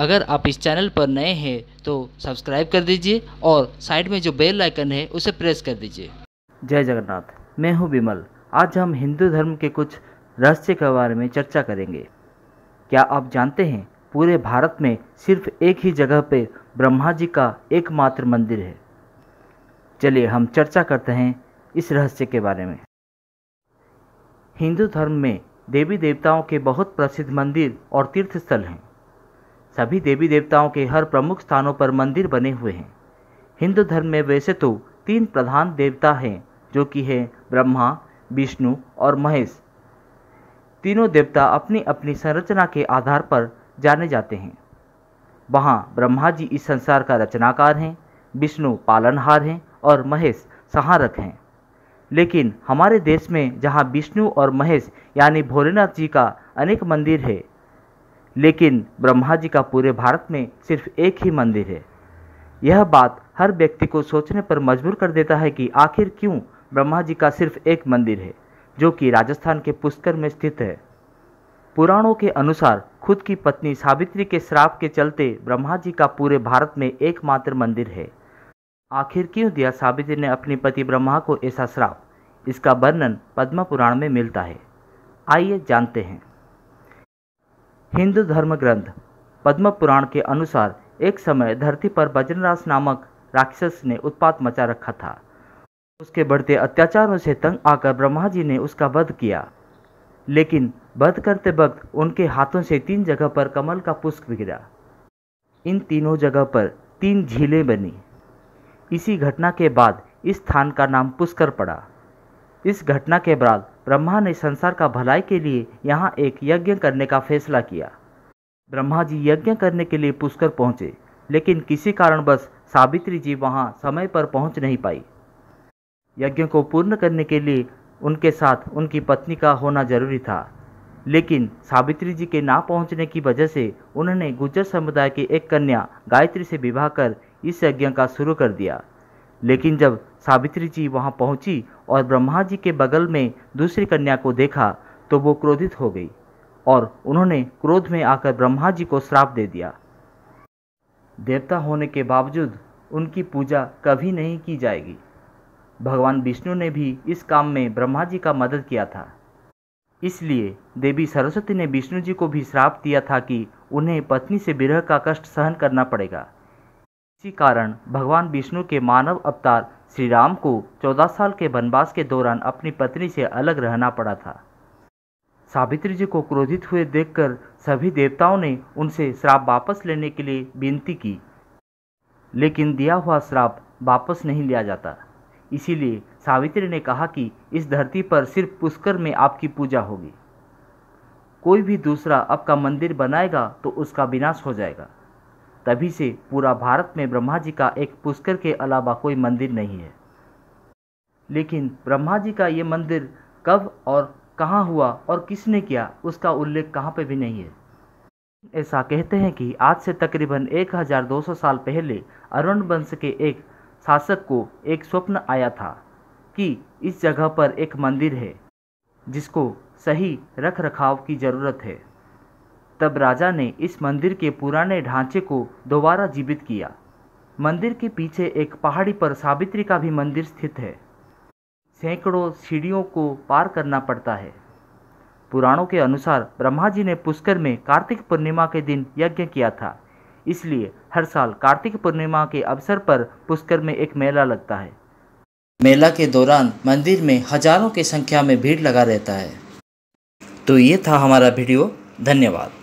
अगर आप इस चैनल पर नए हैं तो सब्सक्राइब कर दीजिए और साइड में जो बेल आइकन है उसे प्रेस कर दीजिए जय जगन्नाथ मैं हूं विमल आज हम हिंदू धर्म के कुछ रहस्य के बारे में चर्चा करेंगे क्या आप जानते हैं पूरे भारत में सिर्फ एक ही जगह पर ब्रह्मा जी का एकमात्र मंदिर है चलिए हम चर्चा करते हैं इस रहस्य के बारे में हिंदू धर्म में देवी देवताओं के बहुत प्रसिद्ध मंदिर और तीर्थस्थल हैं सभी देवी देवताओं के हर प्रमुख स्थानों पर मंदिर बने हुए हैं हिंदू धर्म में वैसे तो तीन प्रधान देवता हैं जो कि है ब्रह्मा विष्णु और महेश तीनों देवता अपनी अपनी संरचना के आधार पर जाने जाते हैं वहाँ ब्रह्मा जी इस संसार का रचनाकार हैं विष्णु पालनहार हैं और महेश सहारक हैं लेकिन हमारे देश में जहाँ विष्णु और महेश यानी भोलेनाथ जी का अनेक मंदिर है लेकिन ब्रह्मा जी का पूरे भारत में सिर्फ एक ही मंदिर है यह बात हर व्यक्ति को सोचने पर मजबूर कर देता है कि आखिर क्यों ब्रह्मा जी का सिर्फ एक मंदिर है जो कि राजस्थान के पुष्कर में स्थित है पुराणों के अनुसार खुद की पत्नी सावित्री के श्राप के चलते ब्रह्मा जी का पूरे भारत में एकमात्र मंदिर है आखिर क्यों दिया सावित्री ने अपने पति ब्रह्मा को ऐसा श्राप इसका वर्णन पद्म पुराण में मिलता है आइए जानते हैं हिंदू धर्म ग्रंथ पद्म पुराण के अनुसार एक समय धरती पर वज्रराज नामक राक्षस ने उत्पात मचा रखा था उसके बढ़ते अत्याचारों से तंग आकर ब्रह्मा जी ने उसका वध किया लेकिन वध करते वक्त उनके हाथों से तीन जगह पर कमल का पुष्प गिरा इन तीनों जगह पर तीन झीलें बनी इसी घटना के बाद इस स्थान का नाम पुष्कर पड़ा इस घटना के बाद ब्रह्मा ने संसार का भलाई के लिए यहाँ एक यज्ञ करने का फैसला किया ब्रह्मा जी यज्ञ करने के लिए पुष्कर पहुँचे लेकिन किसी कारणवश सावित्री जी वहाँ समय पर पहुँच नहीं पाई यज्ञ को पूर्ण करने के लिए उनके साथ उनकी पत्नी का होना जरूरी था लेकिन सावित्री जी के ना पहुंचने की वजह से उन्होंने गुज्जर समुदाय की एक कन्या गायत्री से विवाह कर इस यज्ञ का शुरू कर दिया लेकिन जब सावित्री जी वहां पहुंची और ब्रह्मा जी के बगल में दूसरी कन्या को देखा तो वो क्रोधित हो गई और उन्होंने क्रोध में आकर ब्रह्मा जी को श्राप दे दिया देवता होने के बावजूद उनकी पूजा कभी नहीं की जाएगी भगवान विष्णु ने भी इस काम में ब्रह्मा जी का मदद किया था इसलिए देवी सरस्वती ने विष्णु जी को भी श्राप दिया था कि उन्हें पत्नी से विरह का कष्ट सहन करना पड़ेगा इसी कारण भगवान विष्णु के मानव अवतार श्री राम को 14 साल के वनवास के दौरान अपनी पत्नी से अलग रहना पड़ा था सावित्री जी को क्रोधित हुए देखकर सभी देवताओं ने उनसे श्राप वापस लेने के लिए विनती की लेकिन दिया हुआ श्राप वापस नहीं लिया जाता इसीलिए सावित्री ने कहा कि इस धरती पर सिर्फ पुष्कर में आपकी पूजा होगी कोई भी दूसरा आपका मंदिर बनाएगा तो उसका विनाश हो जाएगा तभी से पूरा भारत में ब्रह्मा जी का एक पुष्कर के अलावा कोई मंदिर नहीं है लेकिन ब्रह्मा जी का ये मंदिर कब और कहाँ हुआ और किसने किया उसका उल्लेख कहाँ पे भी नहीं है ऐसा कहते हैं कि आज से तकरीबन 1200 साल पहले अरुण वंश के एक शासक को एक स्वप्न आया था कि इस जगह पर एक मंदिर है जिसको सही रख रखाव की ज़रूरत है तब राजा ने इस मंदिर के पुराने ढांचे को दोबारा जीवित किया मंदिर के पीछे एक पहाड़ी पर सावित्री का भी मंदिर स्थित है सैकड़ों सीढ़ियों को पार करना पड़ता है पुराणों के अनुसार ब्रह्मा जी ने पुष्कर में कार्तिक पूर्णिमा के दिन यज्ञ किया था इसलिए हर साल कार्तिक पूर्णिमा के अवसर पर पुष्कर में एक मेला लगता है मेला के दौरान मंदिर में हजारों की संख्या में भीड़ लगा रहता है तो ये था हमारा वीडियो धन्यवाद